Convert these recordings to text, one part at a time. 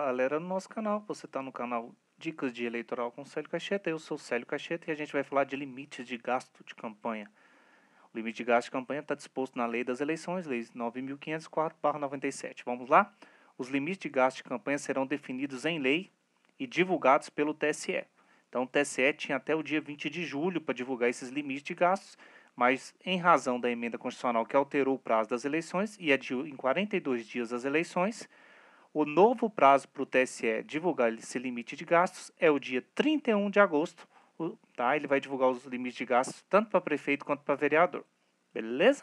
galera tá, no nosso canal. Você está no canal Dicas de Eleitoral com Célio Cacheta. Eu sou Célio Cacheta e a gente vai falar de limites de gasto de campanha. O limite de gasto de campanha está disposto na Lei das Eleições, Lei 9.504-97. Vamos lá? Os limites de gasto de campanha serão definidos em lei e divulgados pelo TSE. Então, o TSE tinha até o dia 20 de julho para divulgar esses limites de gastos, mas em razão da emenda constitucional que alterou o prazo das eleições e adiou em 42 dias as eleições, o novo prazo para o TSE divulgar esse limite de gastos é o dia 31 de agosto. Tá? Ele vai divulgar os limites de gastos tanto para prefeito quanto para vereador. Beleza?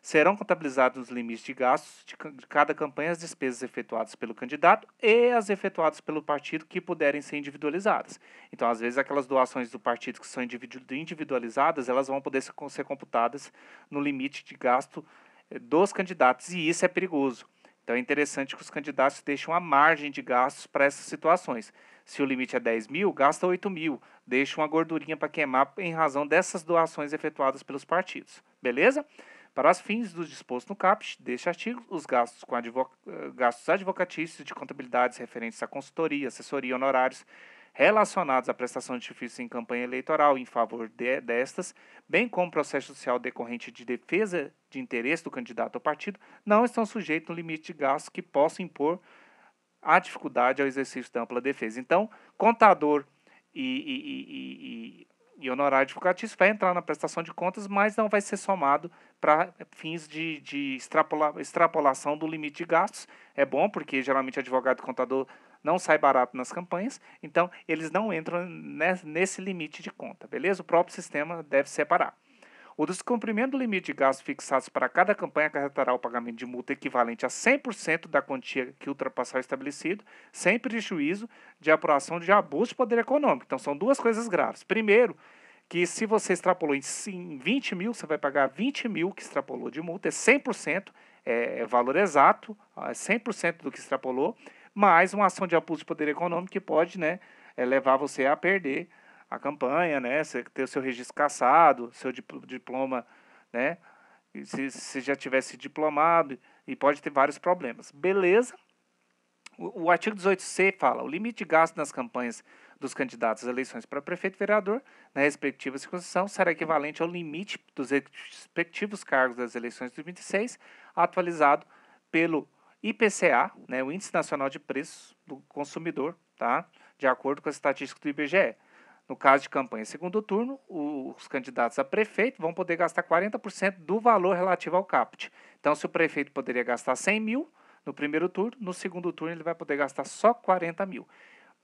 Serão contabilizados os limites de gastos de cada campanha as despesas efetuadas pelo candidato e as efetuadas pelo partido que puderem ser individualizadas. Então, às vezes, aquelas doações do partido que são individualizadas, elas vão poder ser computadas no limite de gasto eh, dos candidatos, e isso é perigoso. Então é interessante que os candidatos deixem uma margem de gastos para essas situações. Se o limite é 10 mil, gasta 8 mil. Deixa uma gordurinha para queimar em razão dessas doações efetuadas pelos partidos. Beleza? Para os fins dos dispostos no CAPT, deste artigo, os gastos, com advoc... Eh, gastos advocatícios de contabilidades referentes à consultoria, assessoria, honorários, relacionados à prestação de serviços em campanha eleitoral em favor de, destas, bem como processo social decorrente de defesa de interesse do candidato ou partido, não estão sujeitos ao limite de gastos que possa impor a dificuldade ao exercício da ampla defesa. Então, contador e, e, e honorário advocativo vai entrar na prestação de contas, mas não vai ser somado para fins de, de extrapola, extrapolação do limite de gastos. É bom, porque geralmente advogado e contador não sai barato nas campanhas, então eles não entram nesse limite de conta, beleza? O próprio sistema deve separar. O descumprimento do limite de gastos fixados para cada campanha acarretará o pagamento de multa equivalente a 100% da quantia que ultrapassar o estabelecido, sem prejuízo de apuração de abuso de poder econômico. Então, são duas coisas graves. Primeiro, que se você extrapolou em 20 mil, você vai pagar 20 mil que extrapolou de multa, é 100%, é, é valor exato, é 100% do que extrapolou, mais uma ação de abuso de poder econômico que pode né, é, levar você a perder a campanha, né? Você ter o seu registro cassado, seu diploma, né? E se, se já tivesse diplomado, e pode ter vários problemas. Beleza. O, o artigo 18C fala: o limite de gasto nas campanhas dos candidatos às eleições para prefeito e vereador na respectiva circunscrição será equivalente ao limite dos respectivos cargos das eleições de 2026, atualizado pelo IPCA, né, o Índice Nacional de Preços do Consumidor, tá? de acordo com a estatística do IBGE. No caso de campanha segundo turno, os candidatos a prefeito vão poder gastar 40% do valor relativo ao caput. Então, se o prefeito poderia gastar 100 mil no primeiro turno, no segundo turno ele vai poder gastar só 40 mil.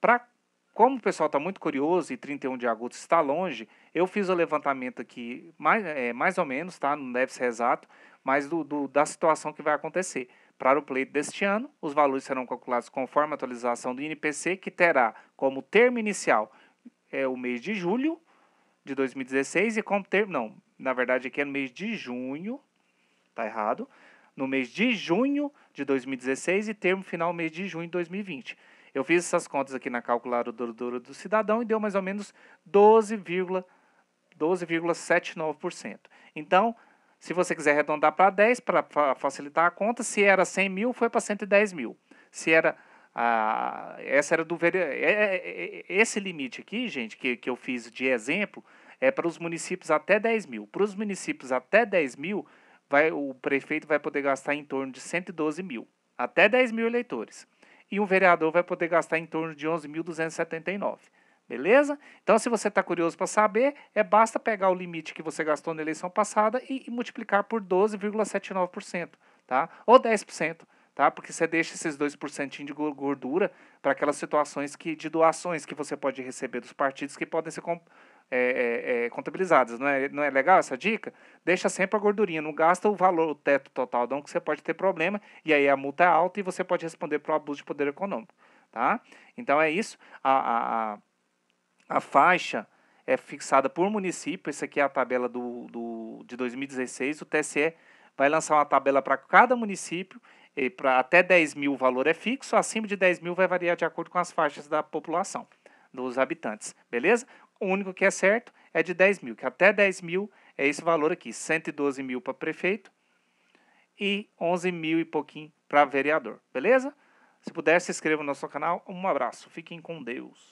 Pra, como o pessoal está muito curioso e 31 de agosto está longe, eu fiz o levantamento aqui, mais, é, mais ou menos, tá? não deve ser exato, mas do, do da situação que vai acontecer. Para o pleito deste ano, os valores serão calculados conforme a atualização do INPC, que terá como termo inicial é o mês de julho de 2016 e como termo. Não, na verdade aqui é no mês de junho, tá errado. No mês de junho de 2016 e termo final mês de junho de 2020. Eu fiz essas contas aqui na calculadora do, do cidadão e deu mais ou menos 12, 12,79%. Então, se você quiser arredondar para 10 para facilitar a conta, se era 100 mil, foi para 110 mil. Se era essa era do vere... É, é, é, esse limite aqui, gente, que, que eu fiz de exemplo, é para os municípios até 10 mil. Para os municípios até 10 mil, vai, o prefeito vai poder gastar em torno de 112 mil, até 10 mil eleitores. E um vereador vai poder gastar em torno de 11.279. Beleza? Então, se você está curioso para saber, é basta pegar o limite que você gastou na eleição passada e, e multiplicar por 12,79%, tá? Ou 10% tá? Porque você deixa esses 2% de gordura para aquelas situações que, de doações que você pode receber dos partidos que podem ser é, é, é, contabilizadas. Não é, não é legal essa dica? Deixa sempre a gordurinha, não gasta o valor, o teto total, não, que você pode ter problema, e aí a multa é alta e você pode responder para o abuso de poder econômico. Tá? Então é isso. A, a, a, a faixa é fixada por município, essa aqui é a tabela do, do, de 2016, o TSE vai lançar uma tabela para cada município e para até 10 mil o valor é fixo, acima de 10 mil vai variar de acordo com as faixas da população, dos habitantes, beleza? O único que é certo é de 10 mil, que até 10 mil é esse valor aqui, 112 mil para prefeito e 11 mil e pouquinho para vereador, beleza? Se puder, se inscreva no nosso canal. Um abraço, fiquem com Deus.